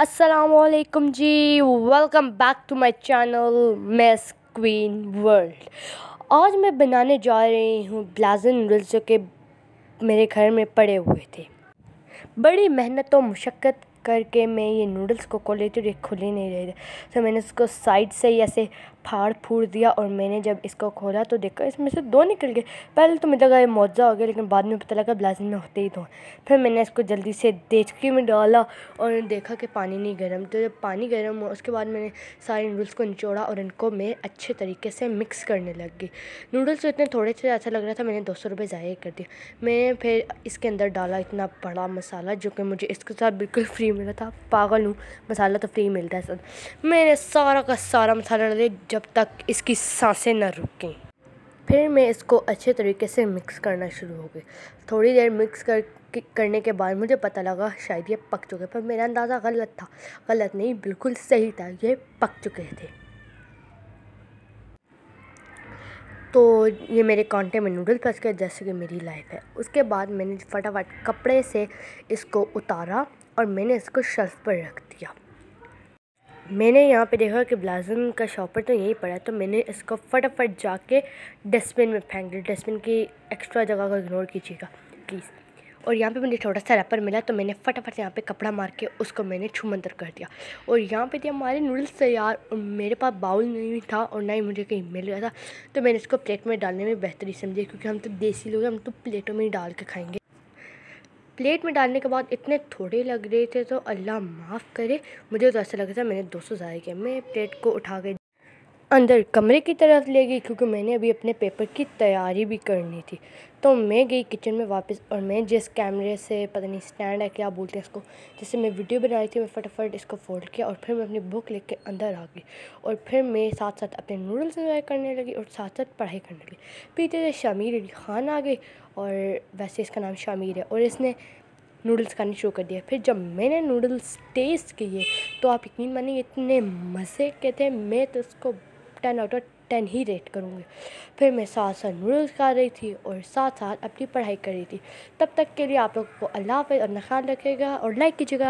असलकम जी welcome back to my channel Mess Queen World आज मैं बनाने जा रही हूँ ब्लाजन नूडल्स जो कि मेरे घर में पड़े हुए थे बड़ी मेहनत और मशक्क़त करके मैं ये नूडल्स को खोल रही तो थी और ये खुल ही नहीं रही थी तो मैंने इसको साइड से ही ऐसे फाड़ फूड़ दिया और मैंने जब इसको खोला तो देखा इसमें से दो निकल गए पहले तो मुझे लगा ये मुआवजा हो गया लेकिन बाद में पता लगा ब्लाजन में होते ही दो फिर मैंने इसको जल्दी से देचकी में डाला और देखा कि पानी नहीं गर्म तो जब पानी गर्म हुआ उसके बाद मैंने सारे नूडल्स को निचोड़ा और इनको मैं अच्छे तरीके से मिक्स करने लग गई नूडल्स तो इतने थोड़े से ऐसा लग रहा था मैंने दो सौ रुपये ज़ाया कर दिया मैंने फिर इसके अंदर डाला इतना बड़ा मसाला जो कि मुझे इसके साथ बिल्कुल फ्री मिल रहा था पागल हूँ मसाला तो फ्री मिलता है सर मैंने सारा का सारा मसाला डाले जब तक इसकी सांसें न रुकें फिर मैं इसको अच्छे तरीके से मिक्स करना शुरू हो गई थोड़ी देर मिक्स कर करने के बाद मुझे पता लगा शायद ये पक चुके पर मेरा अंदाज़ा गलत था गलत नहीं बिल्कुल सही था ये पक चुके थे तो ये मेरे कांटे में नूडल फंस गए जैसे कि मेरी लाइफ है उसके बाद मैंने फटाफट कपड़े से इसको उतारा और मैंने इसको शेल्फ़ पर रख दिया मैंने यहाँ पे देखा कि ब्लाजन का शॉपर तो यहीं पड़ा है तो मैंने इसको फटाफट जाके डस्टबिन में फेंक दिया डस्टबिन की एक्स्ट्रा जगह को इग्नोर कीजिएगा प्लीज़ और यहाँ पे मुझे छोटा सा रैपर मिला तो मैंने फटाफट यहाँ पे कपड़ा मार के उसको मैंने छुमंतर कर दिया और यहाँ पे थे हमारे नूडल्स तैयार और मेरे पास बाउल नहीं था और ना ही मुझे कहीं मिल गया था तो मैंने इसको प्लेट में डालने में बेहतरी समझी क्योंकि हम तो देसी लोग हैं हम तो प्लेटों में ही डाल के खाएँगे प्लेट में डालने के बाद इतने थोड़े लग रहे थे तो अल्लाह माफ़ करे मुझे तो ऐसा लग रहा था मैंने दो सौ ज़ाया किया मैं प्लेट को उठा के अंदर कमरे की तरफ ले गई क्योंकि मैंने अभी अपने पेपर की तैयारी भी करनी थी तो मैं गई किचन में वापस और मैं जिस कैमरे से पता नहीं स्टैंड है क्या बोलते हैं इसको जैसे मैं वीडियो बना रही थी मैं फटाफट इसको फोल्ड किया और फिर मैं अपनी बुक लेके अंदर आ गई और फिर मैं साथ साथ अपने नूडल्स इन्जॉय करने लगी और साथ साथ पढ़ाई करने लगी पीते थे शामिर अली खान आ गई और वैसे इसका नाम शामिर है और इसने नूडल्स खाने शुरू कर दिया फिर जब मैंने नूडल्स टेस्ट किए तो आप यकीन मानिए इतने मज़े के थे मैं तो उसको टेन आउट ऑफ टेन ही रेट करूँगी फिर मैं साथ साथ नूडल्स खा रही थी और साथ साथ अपनी पढ़ाई कर रही थी तब तक के लिए आप लोगों को अल्लाह हाफ़ अपना ख्याल रखेगा और लाइक कीजिएगा